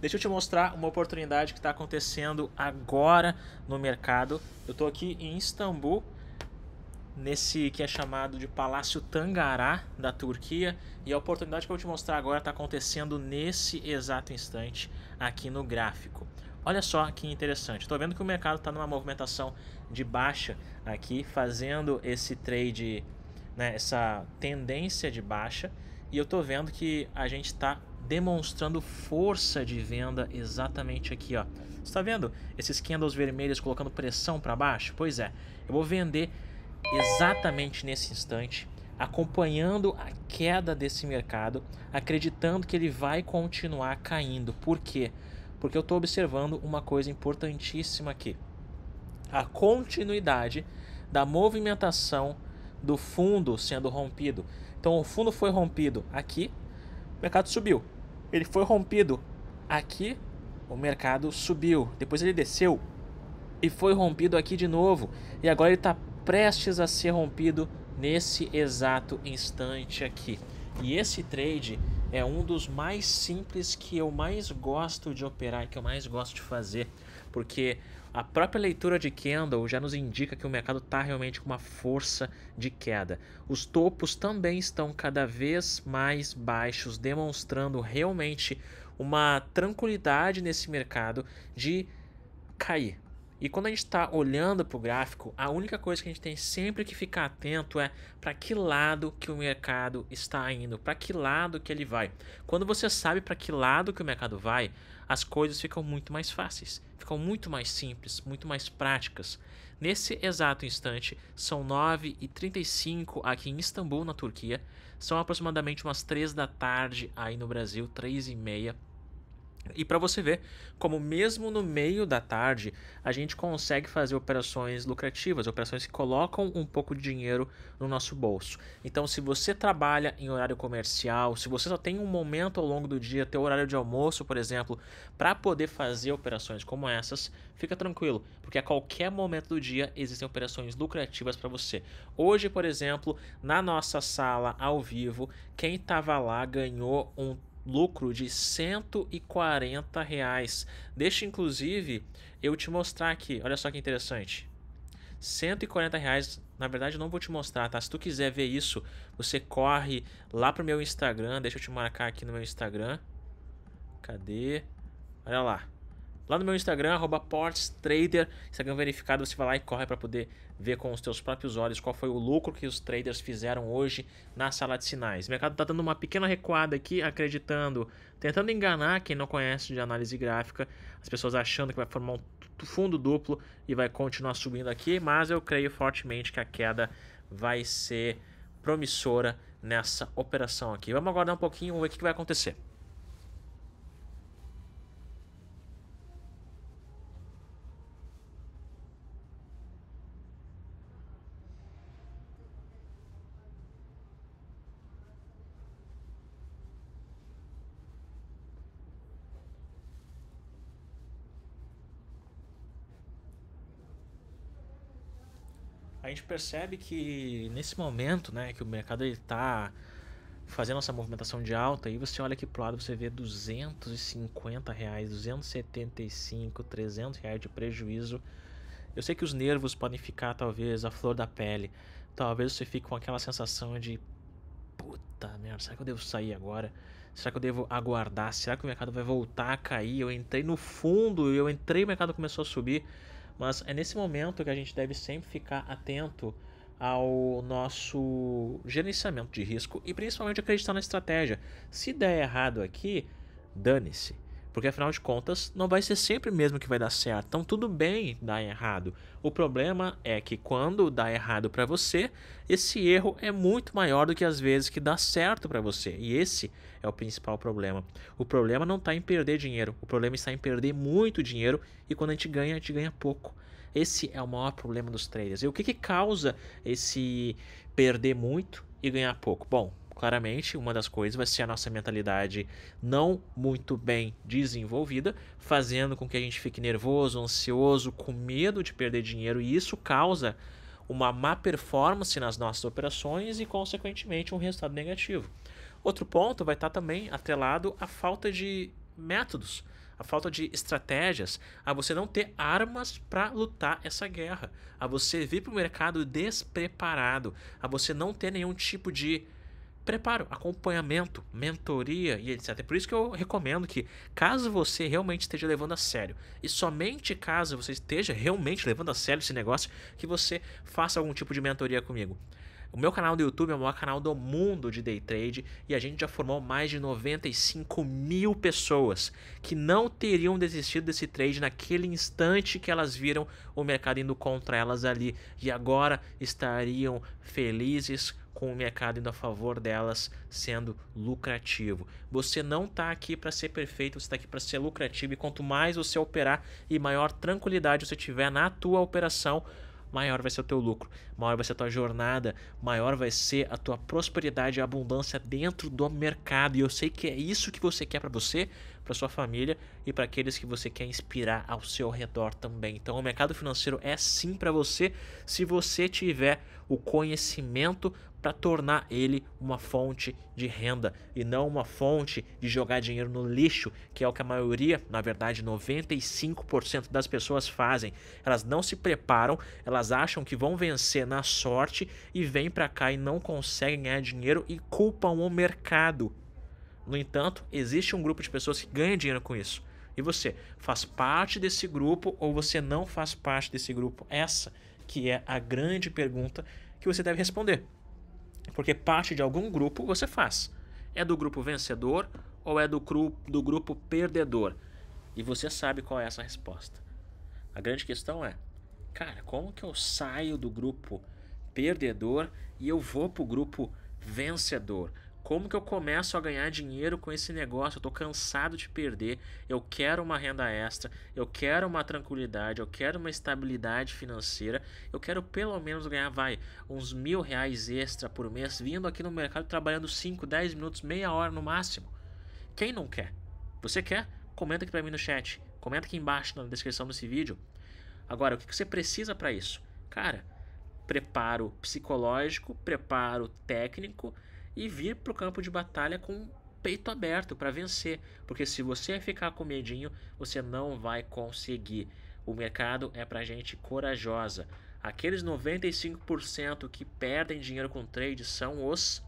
Deixa eu te mostrar uma oportunidade que está acontecendo agora no mercado. Eu estou aqui em Istambul, nesse que é chamado de Palácio Tangará da Turquia, e a oportunidade que eu vou te mostrar agora está acontecendo nesse exato instante aqui no gráfico. Olha só que interessante. Estou vendo que o mercado está numa movimentação de baixa aqui, fazendo esse trade, né, essa tendência de baixa. E eu estou vendo que a gente está demonstrando força de venda exatamente aqui, ó. Está vendo esses candles vermelhos colocando pressão para baixo? Pois é, eu vou vender exatamente nesse instante, acompanhando a queda desse mercado, acreditando que ele vai continuar caindo. Por quê? Porque eu estou observando uma coisa importantíssima aqui: a continuidade da movimentação do fundo sendo rompido. Então o fundo foi rompido aqui, o mercado subiu ele foi rompido. Aqui o mercado subiu, depois ele desceu e foi rompido aqui de novo. E agora ele está prestes a ser rompido nesse exato instante aqui. E esse trade é um dos mais simples que eu mais gosto de operar, que eu mais gosto de fazer, porque a própria leitura de Kendall já nos indica que o mercado está realmente com uma força de queda. Os topos também estão cada vez mais baixos, demonstrando realmente uma tranquilidade nesse mercado de cair. E quando a gente está olhando para o gráfico, a única coisa que a gente tem sempre que ficar atento é para que lado que o mercado está indo, para que lado que ele vai. Quando você sabe para que lado que o mercado vai, as coisas ficam muito mais fáceis, ficam muito mais simples, muito mais práticas. Nesse exato instante, são 9h35 aqui em Istambul, na Turquia, são aproximadamente umas 3 da tarde aí no Brasil, 3 e meia e para você ver como, mesmo no meio da tarde, a gente consegue fazer operações lucrativas, operações que colocam um pouco de dinheiro no nosso bolso. Então, se você trabalha em horário comercial, se você só tem um momento ao longo do dia, teu horário de almoço, por exemplo, para poder fazer operações como essas, fica tranquilo, porque a qualquer momento do dia existem operações lucrativas para você. Hoje, por exemplo, na nossa sala ao vivo, quem estava lá ganhou um lucro de 140 reais. Deixa inclusive eu te mostrar aqui, olha só que interessante. 140 reais, na verdade eu não vou te mostrar, tá? Se tu quiser ver isso, você corre lá pro meu Instagram, deixa eu te marcar aqui no meu Instagram. Cadê? Olha lá lá no meu Instagram, arroba portstrader, Instagram verificado, você vai lá e corre para poder ver com os teus próprios olhos qual foi o lucro que os traders fizeram hoje na sala de sinais. O mercado está dando uma pequena recuada aqui, acreditando, tentando enganar quem não conhece de análise gráfica, as pessoas achando que vai formar um fundo duplo e vai continuar subindo aqui, mas eu creio fortemente que a queda vai ser promissora nessa operação aqui. Vamos aguardar um pouquinho, vamos ver o que vai acontecer. a gente percebe que nesse momento, né, que o mercado está fazendo essa movimentação de alta, aí você olha aqui pro lado, você vê 250 reais, 275, 300 reais de prejuízo. Eu sei que os nervos podem ficar talvez a flor da pele, talvez você fique com aquela sensação de puta merda, será que eu devo sair agora? Será que eu devo aguardar? Será que o mercado vai voltar a cair? Eu entrei no fundo, eu entrei, o mercado começou a subir. Mas é nesse momento que a gente deve sempre ficar atento ao nosso gerenciamento de risco e principalmente acreditar na estratégia. Se der errado aqui, dane-se. Porque afinal de contas, não vai ser sempre mesmo que vai dar certo. Então tudo bem dar errado. O problema é que quando dá errado para você, esse erro é muito maior do que as vezes que dá certo para você. E esse é o principal problema. O problema não está em perder dinheiro. O problema está em perder muito dinheiro e quando a gente ganha, a gente ganha pouco. Esse é o maior problema dos traders. E o que, que causa esse perder muito e ganhar pouco? Bom, Claramente, uma das coisas vai ser a nossa mentalidade não muito bem desenvolvida, fazendo com que a gente fique nervoso, ansioso, com medo de perder dinheiro, e isso causa uma má performance nas nossas operações e, consequentemente, um resultado negativo. Outro ponto vai estar também atrelado à falta de métodos, à falta de estratégias, a você não ter armas para lutar essa guerra, a você vir para o mercado despreparado, a você não ter nenhum tipo de preparo, acompanhamento, mentoria e etc. É por isso que eu recomendo que, caso você realmente esteja levando a sério, e somente caso você esteja realmente levando a sério esse negócio, que você faça algum tipo de mentoria comigo. O meu canal do YouTube é o maior canal do mundo de day trade e a gente já formou mais de 95 mil pessoas que não teriam desistido desse trade naquele instante que elas viram o mercado indo contra elas ali e agora estariam felizes com o mercado indo a favor delas sendo lucrativo. Você não está aqui para ser perfeito, você está aqui para ser lucrativo e quanto mais você operar e maior tranquilidade você tiver na tua operação, maior vai ser o teu lucro, maior vai ser a tua jornada, maior vai ser a tua prosperidade e abundância dentro do mercado. E eu sei que é isso que você quer para você, para sua família e para aqueles que você quer inspirar ao seu redor também. Então, o mercado financeiro é sim para você se você tiver o conhecimento para tornar ele uma fonte de renda e não uma fonte de jogar dinheiro no lixo, que é o que a maioria, na verdade, 95% das pessoas fazem. Elas não se preparam, elas acham que vão vencer na sorte e vêm para cá e não conseguem ganhar dinheiro e culpam o mercado. No entanto, existe um grupo de pessoas que ganha dinheiro com isso. E você faz parte desse grupo ou você não faz parte desse grupo? Essa que é a grande pergunta que você deve responder. Porque parte de algum grupo você faz. É do grupo vencedor ou é do, cru, do grupo perdedor? E você sabe qual é essa resposta. A grande questão é, cara, como que eu saio do grupo perdedor e eu vou para o grupo vencedor? Como que eu começo a ganhar dinheiro com esse negócio? Eu tô cansado de perder. Eu quero uma renda extra, eu quero uma tranquilidade, eu quero uma estabilidade financeira. Eu quero pelo menos ganhar, vai, uns mil reais extra por mês vindo aqui no mercado trabalhando 5, 10 minutos, meia hora no máximo. Quem não quer? Você quer? Comenta aqui pra mim no chat. Comenta aqui embaixo na descrição desse vídeo. Agora, o que você precisa para isso? Cara, preparo psicológico, preparo técnico e vir para o campo de batalha com peito aberto para vencer, porque se você ficar com medinho, você não vai conseguir. O mercado é para gente corajosa. Aqueles 95% que perdem dinheiro com trade são os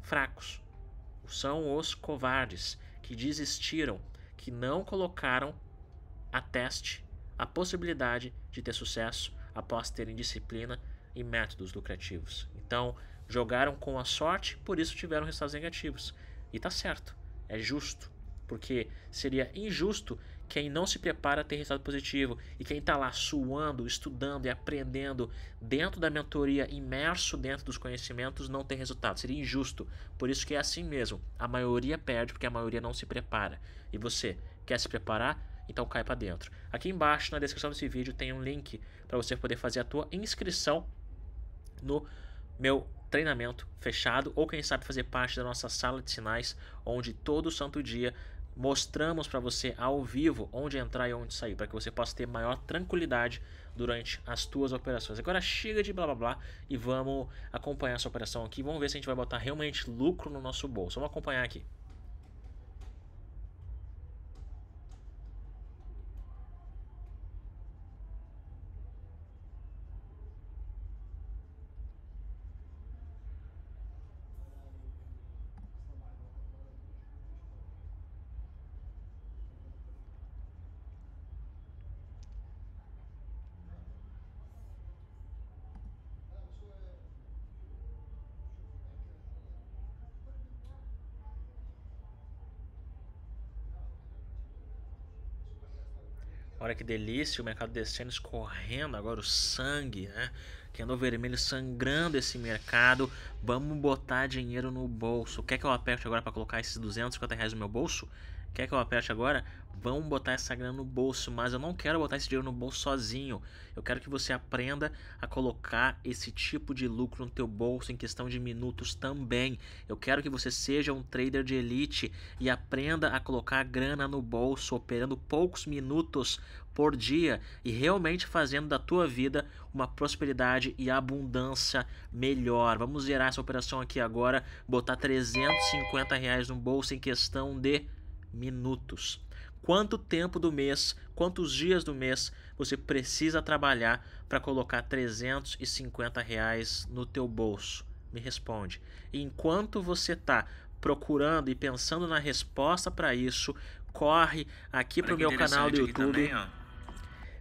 fracos, são os covardes que desistiram, que não colocaram a teste a possibilidade de ter sucesso após terem disciplina e métodos lucrativos. Então, Jogaram com a sorte, por isso tiveram resultados negativos. E tá certo, é justo. Porque seria injusto quem não se prepara a ter resultado positivo e quem está lá suando, estudando e aprendendo dentro da mentoria, imerso dentro dos conhecimentos, não ter resultado. Seria injusto. Por isso que é assim mesmo. A maioria perde porque a maioria não se prepara. E você quer se preparar? Então cai para dentro. Aqui embaixo na descrição desse vídeo tem um link para você poder fazer a tua inscrição no meu treinamento fechado ou quem sabe fazer parte da nossa sala de sinais, onde todo santo dia mostramos para você ao vivo onde entrar e onde sair, para que você possa ter maior tranquilidade durante as tuas operações. Agora chega de blá blá blá e vamos acompanhar essa operação aqui, vamos ver se a gente vai botar realmente lucro no nosso bolso. Vamos acompanhar aqui. Olha que delícia, o mercado descendo, escorrendo agora o sangue, né? Que andou vermelho sangrando esse mercado. Vamos botar dinheiro no bolso. Quer que eu aperte agora para colocar esses 250 reais no meu bolso? Quer que eu aperte agora? Vamos botar essa grana no bolso, mas eu não quero botar esse dinheiro no bolso sozinho. Eu quero que você aprenda a colocar esse tipo de lucro no teu bolso em questão de minutos também. Eu quero que você seja um trader de elite e aprenda a colocar a grana no bolso operando poucos minutos por dia e realmente fazendo da tua vida uma prosperidade e abundância melhor. Vamos zerar essa operação aqui agora, botar 350 reais no bolso em questão de minutos. Quanto tempo do mês, quantos dias do mês você precisa trabalhar para colocar 350 reais no teu bolso? Me responde. Enquanto você está procurando e pensando na resposta para isso, corre aqui para o meu canal do YouTube. Também,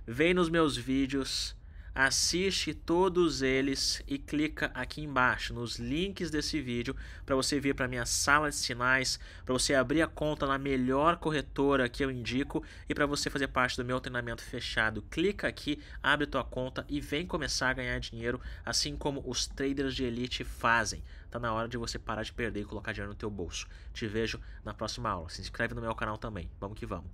Vem nos meus vídeos assiste todos eles e clica aqui embaixo nos links desse vídeo para você vir para minha sala de sinais, para você abrir a conta na melhor corretora que eu indico e para você fazer parte do meu treinamento fechado. Clica aqui, abre tua conta e vem começar a ganhar dinheiro, assim como os traders de elite fazem. Tá na hora de você parar de perder e colocar dinheiro no teu bolso. Te vejo na próxima aula. Se inscreve no meu canal também. Vamos que vamos.